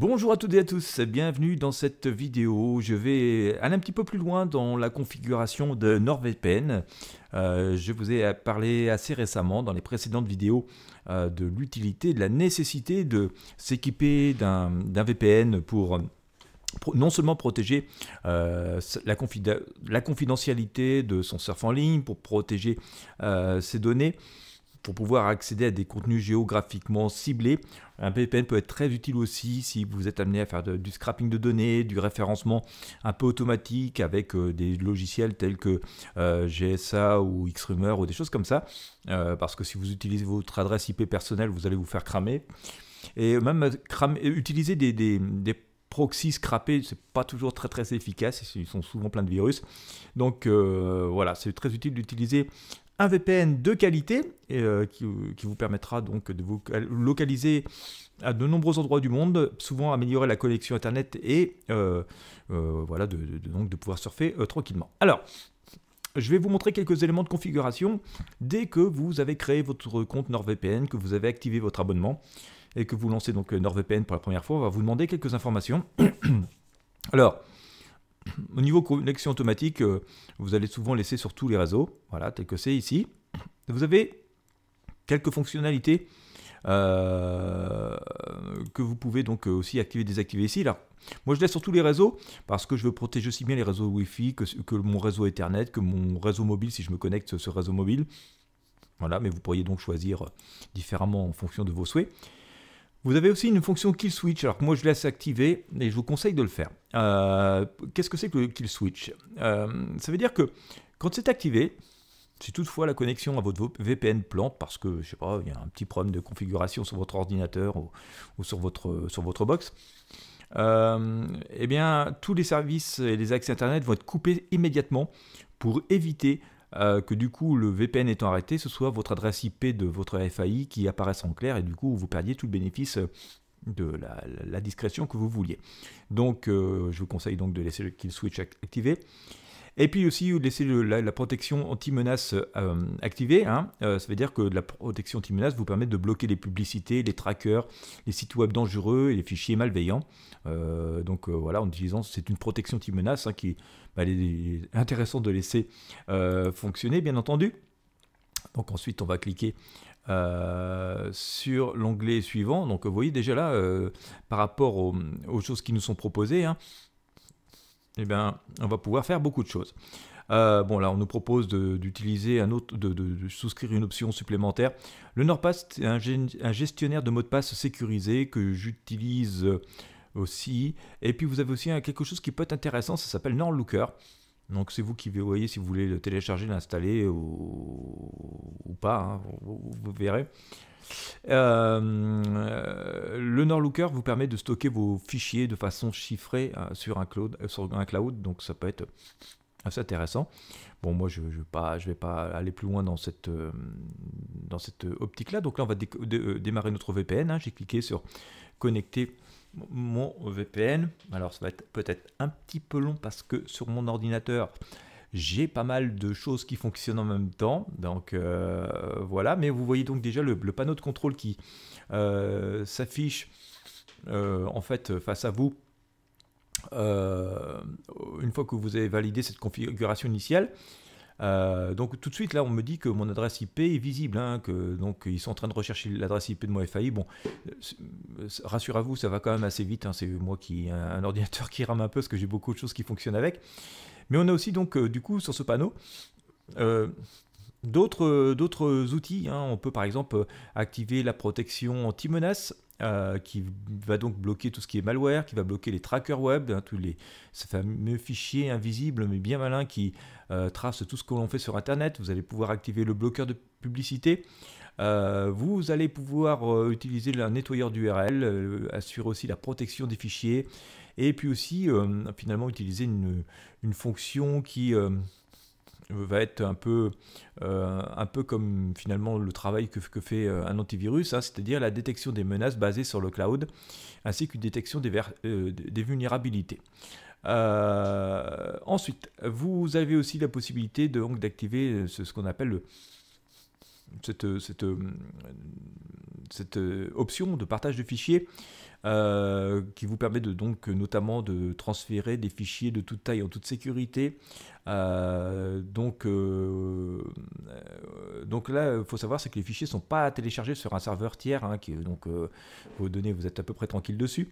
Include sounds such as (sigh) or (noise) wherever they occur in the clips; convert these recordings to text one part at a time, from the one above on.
Bonjour à toutes et à tous, bienvenue dans cette vidéo. Je vais aller un petit peu plus loin dans la configuration de NordVPN. Euh, je vous ai parlé assez récemment dans les précédentes vidéos euh, de l'utilité, de la nécessité de s'équiper d'un VPN pour non seulement protéger euh, la, confidentialité de son surf en ligne, pour protéger ses données, pour pouvoir accéder à des contenus géographiquement ciblés. Un VPN peut être très utile aussi si vous êtes amené à faire du scrapping de données, du référencement un peu automatique avec euh, des logiciels tels que euh, GSA ou XRumer ou des choses comme ça. Euh, parce que si vous utilisez votre adresse IP personnelle, vous allez vous faire cramer. Et même utiliser des, des, des proxy scrappés, c'est pas toujours très très efficace, ils sont souvent pleins de virus. Donc voilà, c'est très utile d'utiliser un VPN de qualité euh, qui, vous permettra donc de vous localiser à de nombreux endroits du monde, souvent améliorer la connexion internet et euh, euh, voilà de, donc de pouvoir surfer tranquillement. Alors, je vais vous montrer quelques éléments de configuration dès que vous avez créé votre compte NordVPN, que vous avez activé votre abonnement et que vous lancez donc NordVPN pour la première fois. On va vous demander quelques informations. (coughs) Alors, au niveau connexion automatique, euh, vous allez souvent laisser sur tous les réseaux, voilà, tel que c'est ici. Vous avez quelques fonctionnalités euh, que vous pouvez donc euh, aussi activer et désactiver ici. Là, moi je laisse sur tous les réseaux parce que je veux protéger aussi bien les réseaux Wi-Fi que, que mon réseau Ethernet, que mon réseau mobile si je me connecte sur ce réseau mobile. Voilà, mais vous pourriez donc choisir différemment en fonction de vos souhaits. Vous avez aussi une fonction Kill Switch, alors que moi je laisse activer et je vous conseille de le faire. Euh, qu'est-ce que c'est que le kill switch euh, Ça veut dire que quand c'est activé, si toutefois la connexion à votre VPN plante parce que, je sais pas, il y a un petit problème de configuration sur votre ordinateur ou, sur, votre, sur votre box, euh, eh bien, tous les services et les accès Internet vont être coupés immédiatement pour éviter euh, que du coup, le VPN étant arrêté, ce soit votre adresse IP de votre FAI qui apparaisse en clair et du coup, vous perdiez tout le bénéfice de la, discrétion que vous vouliez. Donc, euh, je vous conseille donc de laisser le kill switch activé. Et puis aussi, laisser la, protection anti-menace euh, activée. Hein. Euh, ça veut dire que la protection anti-menace vous permet de bloquer les publicités, les trackers, les sites web dangereux et les fichiers malveillants. donc voilà, en disant c'est une protection anti-menace hein, qui bah, est intéressante de laisser fonctionner, bien entendu. Donc ensuite, on va cliquer euh, sur l'onglet suivant. Donc vous voyez déjà là, euh, par rapport aux, choses qui nous sont proposées, hein, eh bien, on va pouvoir faire beaucoup de choses. Euh, bon là, on nous propose d'utiliser un autre, de, souscrire une option supplémentaire. Le NordPass, c'est un, gestionnaire de mots de passe sécurisé que j'utilise aussi. Et puis vous avez aussi hein, quelque chose qui peut être intéressant, ça s'appelle NordLooker. Donc c'est vous qui voyez si vous voulez le télécharger, l'installer ou, pas, hein. vous, verrez. Euh, le NordLooker vous permet de stocker vos fichiers de façon chiffrée hein, euh, sur un cloud, donc ça peut être assez intéressant. Bon, moi, je ne vais, pas, aller plus loin dans cette, euh, dans cette optique-là. Donc là, on va démarrer notre VPN. Hein. J'ai cliqué sur connecter mon VPN. Alors ça va être peut-être un petit peu long parce que sur mon ordinateur, j'ai pas mal de choses qui fonctionnent en même temps. Donc euh, voilà, mais vous voyez donc déjà le, panneau de contrôle qui euh, s'affiche euh, en fait face à vous. une fois que vous avez validé cette configuration initiale, euh, donc tout de suite, là, on me dit que mon adresse IP est visible, hein, que donc ils sont en train de rechercher l'adresse IP de mon FAI. Bon, euh, rassurez-vous, ça va quand même assez vite. Hein, c'est moi qui un, ordinateur qui rame un peu parce que j'ai beaucoup de choses qui fonctionnent avec. Mais on a aussi donc euh, du coup sur ce panneau. D'autres outils, hein. on peut par exemple activer la protection anti-menace, euh, qui va donc bloquer tout ce qui est malware, qui va bloquer les trackers web, hein, tous les ces fameux fichiers invisibles mais bien malins qui euh, tracent tout ce que l'on fait sur Internet. Vous allez pouvoir activer le bloqueur de publicité. Euh, vous allez pouvoir utiliser un nettoyeur d'URL, assurer aussi la protection des fichiers, et puis aussi finalement utiliser une fonction qui va être un peu, euh, un peu comme finalement le travail que, fait euh, un antivirus, hein, c'est-à-dire la détection des menaces basées sur le cloud, ainsi qu'une détection des, euh, des vulnérabilités. ensuite, vous avez aussi la possibilité d'activer ce, qu'on appelle le, cette, cette, cette euh, option de partage de fichiers euh, qui vous permet de, donc notamment de transférer des fichiers de toute taille en toute sécurité. Euh, donc, donc là, il faut savoir c'est que les fichiers sont pas téléchargés sur un serveur tiers, hein, qui, donc vos données, vous êtes à peu près tranquille dessus.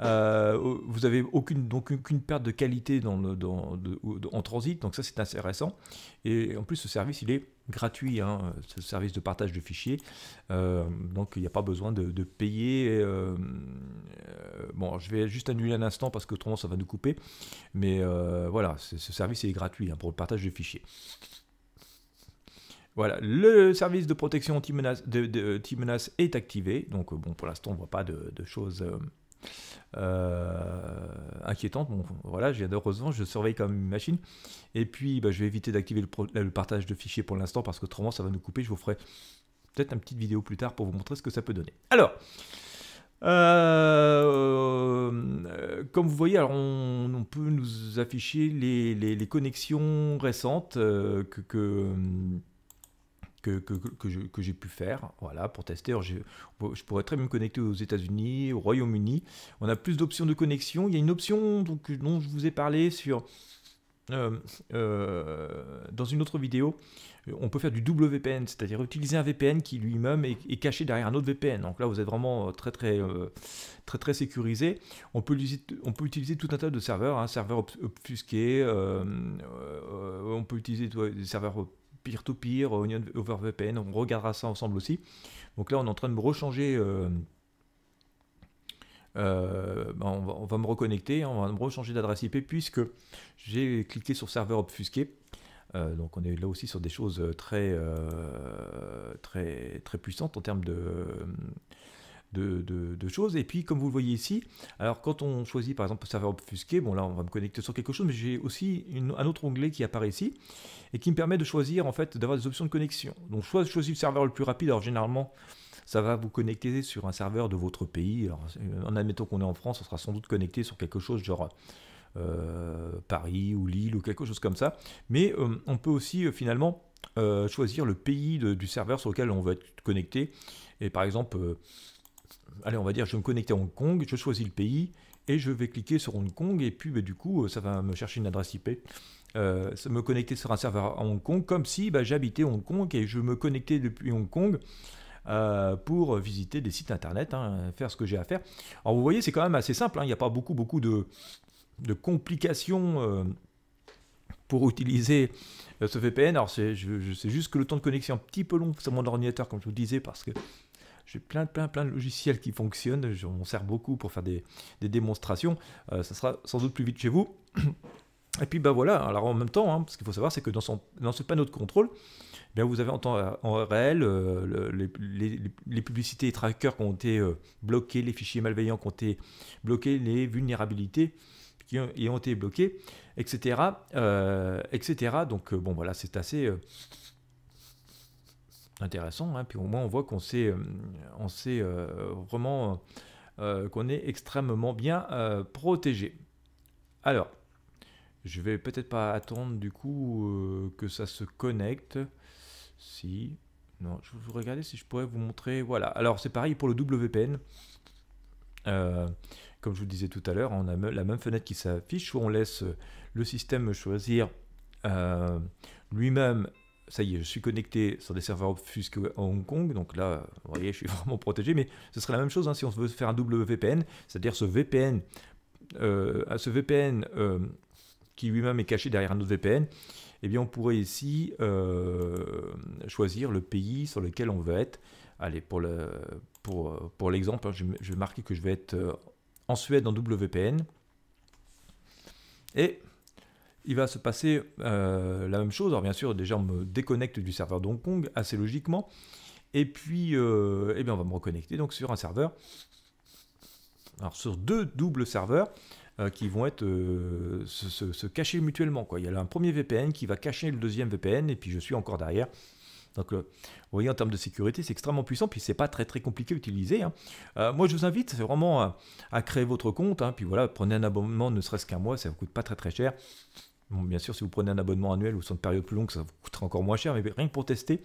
vous avez aucune, donc, aucune perte de qualité dans, le, dans en transit, donc ça c'est intéressant. Et en plus, ce service, il est gratuit, hein, ce service de partage de fichiers. Euh, donc il n'y a pas besoin de, payer. Euh, bon, je vais juste annuler un instant parce que autrement ça va nous couper. Mais euh, voilà, ce service est gratuit hein, pour le partage de fichiers. Voilà, le service de protection anti-menace de, de, est activé. Donc bon, pour l'instant on ne voit pas de, choses euh, inquiétante. Bon, voilà, j'ai heureusement, je surveille quand même une machine. Et puis, bah, je vais éviter d'activer le, partage de fichiers pour l'instant parce qu'autrement, ça va nous couper. Je vous ferai peut-être une petite vidéo plus tard pour vous montrer ce que ça peut donner. Alors, euh, comme vous voyez, alors on, peut nous afficher les, connexions récentes euh, que que, j'ai pu faire voilà, pour tester. je, pourrais très bien me connecter aux États-Unis, au Royaume-Uni. On a plus d'options de connexion. Il y a une option donc, dont je vous ai parlé sur, euh, euh, dans une autre vidéo. Euh, on peut faire du double VPN, c'est-à-dire utiliser un VPN qui lui-même est, caché derrière un autre VPN. Donc là, vous êtes vraiment très très très très sécurisé. On peut, on peut utiliser tout un tas de serveurs, hein, serveurs obfusqués. on peut utiliser des serveurs peer-to-peer, euh, Onion over VPN, on regardera ça ensemble aussi. Donc là, on est en train de me rechanger. Euh, euh, ben, on, va, me reconnecter, on va me rechanger d'adresse IP puisque j'ai cliqué sur serveur obfusqué. donc on est là aussi sur des choses très, très, très puissantes en termes de, de, choses. Et puis, comme vous le voyez ici, alors quand on choisit par exemple serveur obfusqué, bon là on va me connecter sur quelque chose, mais j'ai aussi un autre onglet qui apparaît ici et qui me permet de choisir en fait d'avoir des options de connexion. Donc, soit je choisis le serveur le plus rapide, alors généralement ça va vous connecter sur un serveur de votre pays. Alors, en admettant qu'on est en France, on sera sans doute connecté sur quelque chose genre euh, Paris ou Lille ou quelque chose comme ça. Mais euh, on peut aussi euh, finalement choisir le pays du serveur sur lequel on va être connecté. Et par exemple, allez, on va dire, je vais me connecter à Hong Kong, je choisis le pays, et je vais cliquer sur Hong Kong, et puis bah, du coup, ça va me chercher une adresse IP. Euh, me connecter sur un serveur à Hong Kong, comme si bah, j'habitais Hong Kong et je me connectais depuis Hong Kong euh, pour visiter des sites internet, hein, faire ce que j'ai à faire. Alors vous voyez, c'est quand même assez simple, hein. il n'y a pas beaucoup, beaucoup de, complications euh, pour utiliser ce VPN. Alors c'est juste que le temps de connexion est un petit peu long sur mon ordinateur, comme je vous disais, parce que j'ai plein, plein, plein de logiciels qui fonctionnent. On sert sers beaucoup pour faire des, démonstrations. Euh, ça sera sans doute plus vite chez vous. Et puis ben voilà, alors en même temps, hein, ce qu'il faut savoir, c'est que dans, son, dans, ce panneau de contrôle, eh vous avez en temps en réel euh, les, publicités et trackers qui ont été euh, bloqués, les fichiers malveillants qui ont été bloqués, les vulnérabilités qui ont, été bloquées, etc. etc. Donc bon voilà, c'est assez intéressant, hein. puis au moins on voit qu'on sait, euh, on sait euh, vraiment euh, qu'on est extrêmement bien protégé. Alors, je vais peut-être pas attendre du coup que ça se connecte. Si. Non, je vais regarder si je pourrais vous montrer. Voilà. Alors c'est pareil pour le WPN. comme je vous disais tout à l'heure, on a la même fenêtre qui s'affiche où on laisse le système choisir lui-même ça y est, je suis connecté sur des serveurs obfusqués à Hong Kong, donc là, vous voyez, je suis (laughs) vraiment protégé, mais ce serait la même chose hein, si on veut faire un double VPN, c'est-à-dire ce VPN, euh, ce VPN euh, qui lui-même est caché derrière un autre VPN, eh bien on pourrait ici euh, choisir le pays sur lequel on veut être. Allez, pour le, pour, pour l'exemple, hein, je, je, vais marquer que je vais être en Suède en double VPN. Et il va se passer euh, la même chose. Alors bien sûr, déjà on me déconnecte du serveur de Hong Kong, assez logiquement. Et puis, euh, eh bien, on va me reconnecter donc sur un serveur. Alors sur deux doubles serveurs euh, qui vont être se, cacher mutuellement. Quoi. Il y a un premier VPN qui va cacher le deuxième VPN et puis je suis encore derrière. Donc, vous voyez, en termes de sécurité, c'est extrêmement puissant, puis c'est pas très très compliqué à utiliser. Hein. moi, je vous invite c'est vraiment à, créer votre compte, hein. puis voilà, prenez un abonnement, ne serait-ce qu'un mois, ça vous coûte pas très très cher. Bon, bien sûr, si vous prenez un abonnement annuel ou sur une période plus longue, ça vous coûtera encore moins cher, mais rien que pour tester,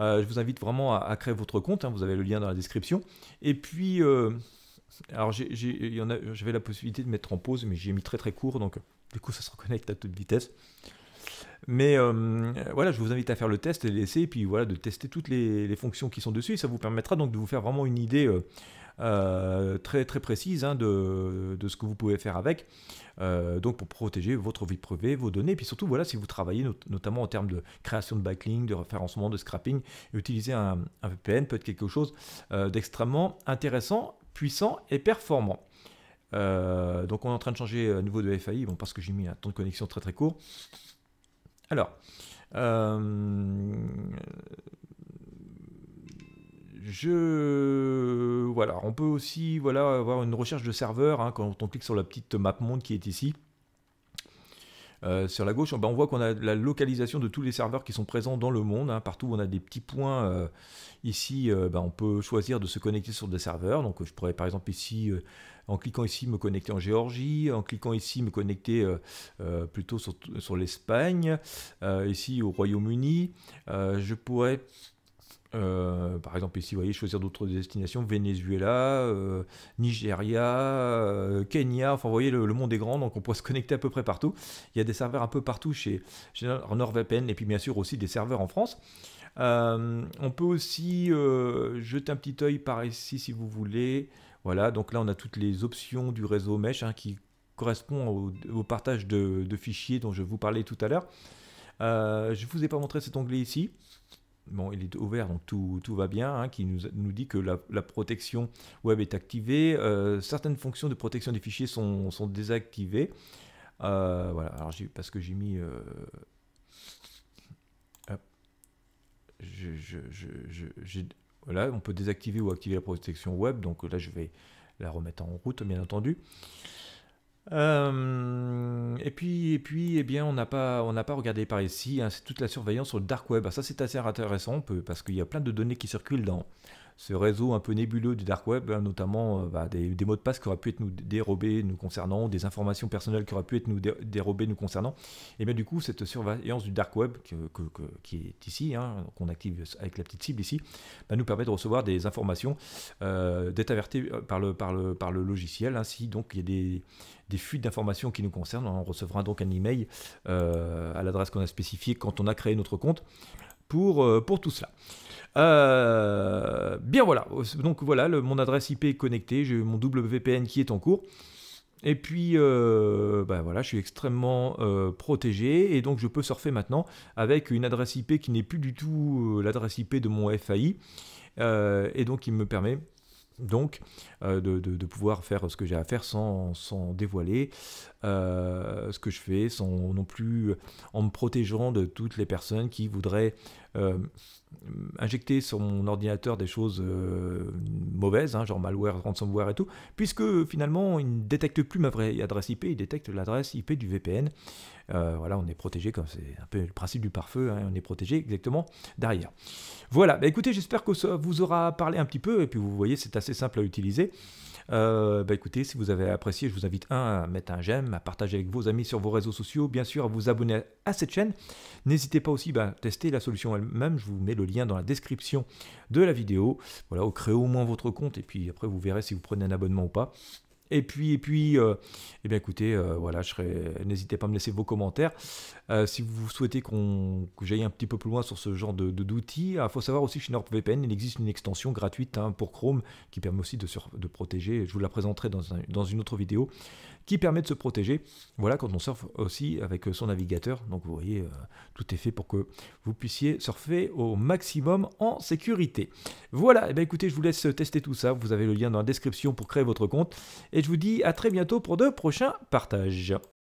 euh, je vous invite vraiment à, créer votre compte. Hein, vous avez le lien dans la description. Et puis, euh, alors j'avais la possibilité de mettre en pause, mais j'ai mis très très court, donc du coup, ça se reconnecte à toute vitesse. Mais euh, voilà, je vous invite à faire le test, et l'essai, et puis voilà, de tester toutes les, les, fonctions qui sont dessus. Et ça vous permettra donc de vous faire vraiment une idée euh, très, très précise hein, de, de, ce que vous pouvez faire avec, euh, donc pour protéger votre vie privée, vos données, et puis surtout, voilà, si vous travaillez notamment en termes de création de backlink, de référencement, de scrapping, utiliser un, VPN peut être quelque chose euh, d'extrêmement intéressant, puissant et performant. donc on est en train de changer à nouveau de FAI, bon, parce que j'ai mis un temps de connexion très très court. Alors, euh, je voilà, on peut aussi voilà avoir une recherche de serveur hein, quand on clique sur la petite map monde qui est ici. Euh, sur la gauche, ben, on voit qu'on a la localisation de tous les serveurs qui sont présents dans le monde. Hein. partout où on a des petits points, euh, ici, euh, ben, on peut choisir de se connecter sur des serveurs. Donc je pourrais par exemple ici, en cliquant ici, me connecter en Géorgie, en cliquant ici, me connecter plutôt sur l'Espagne, ici au Royaume-Uni. je pourrais euh, par exemple, ici, vous voyez, choisir d'autres destinations, Venezuela, euh, Nigeria, euh, Kenya, enfin, vous voyez, le, monde est grand, donc on peut se connecter à peu près partout. Il y a des serveurs un peu partout chez, NordVPN, et puis bien sûr aussi des serveurs en France. on peut aussi jeter un petit œil par ici si vous voulez. Voilà, donc là, on a toutes les options du réseau Mesh hein, qui correspond au, partage de, de, fichiers dont je vous parlais tout à l'heure. je ne vous ai pas montré cet onglet ici bon, il est ouvert, donc tout, va bien, hein, qui nous, nous, dit que la, protection web est activée. Euh, certaines fonctions de protection des fichiers sont, sont désactivées. Euh, voilà, alors parce que j'ai mis... Euh, voilà, on peut désactiver ou activer la protection web, donc là je vais la remettre en route, bien entendu. Euh, et puis, et puis, eh bien, on n'a pas, on n'a pas regardé par ici. Hein, c'est toute la surveillance sur le dark web. Ah, ça, c'est assez intéressant, parce qu'il y a plein de données qui circulent dans ce réseau un peu nébuleux du dark web, hein, notamment euh, bah, des, mots de passe qui auraient pu être nous dérobés nous concernant, des informations personnelles qui auraient pu être nous dérobées nous concernant. Et bien du coup, cette surveillance du dark web qui est ici, hein, qu'on active avec la petite cible ici, bah, nous permet de recevoir des informations, euh, d'être averté euh, par le, par par le logiciel. ainsi hein, donc il y a des, fuites d'informations qui nous concernent, on recevra donc un email euh, à l'adresse qu'on a spécifiée quand on a créé notre compte. Euh, pour, tout cela. Euh, bien voilà, donc voilà, le, mon adresse IP est connectée, j'ai mon double VPN qui est en cours. Et puis, euh, ben voilà, je suis extrêmement protégé et donc je peux surfer maintenant avec une adresse IP qui n'est plus du tout l'adresse IP de mon FAI et donc il me permet donc euh, de, pouvoir faire ce que j'ai à faire sans, dévoiler euh, ce que je fais, sans non plus en me protégeant de toutes les personnes qui voudraient euh, injecter sur mon ordinateur des choses mauvaises, hein, genre malware, ransomware et tout, puisque finalement il ne détecte plus ma vraie adresse IP, il détecte l'adresse IP du VPN euh, voilà, on est protégé, comme c'est un peu le principe du pare-feu, hein, on est protégé exactement derrière. Voilà, bah, écoutez, j'espère que ça vous aura parlé un petit peu, et puis vous voyez, c'est assez simple à utiliser. Euh, bah, écoutez, si vous avez apprécié, je vous invite un, à mettre un j'aime, à partager avec vos amis sur vos réseaux sociaux, bien sûr à vous abonner à cette chaîne. N'hésitez pas aussi à bah, tester la solution elle-même, je vous mets le lien dans la description de la vidéo. Voilà, crée au moins votre compte et puis après vous verrez si vous prenez un abonnement ou pas. Et puis, et puis, euh, eh bien écoutez, euh, voilà, je n'hésitez pas à me laisser vos commentaires. Euh, si vous souhaitez qu'on, que j'aille un petit peu plus loin sur ce genre de, d'outils, il ah, faut savoir aussi que chez NordVPN, il existe une extension gratuite hein, pour Chrome qui permet aussi de, de protéger. Je vous la présenterai dans une autre vidéo qui permet de se protéger. Voilà, quand on surfe aussi avec euh, son navigateur. Donc vous voyez, euh, tout est fait pour que vous puissiez surfer au maximum en sécurité. Voilà, et eh écoutez, je vous laisse tester tout ça. Vous avez le lien dans la description pour créer votre compte. Et je vous dis à très bientôt pour de prochains partages.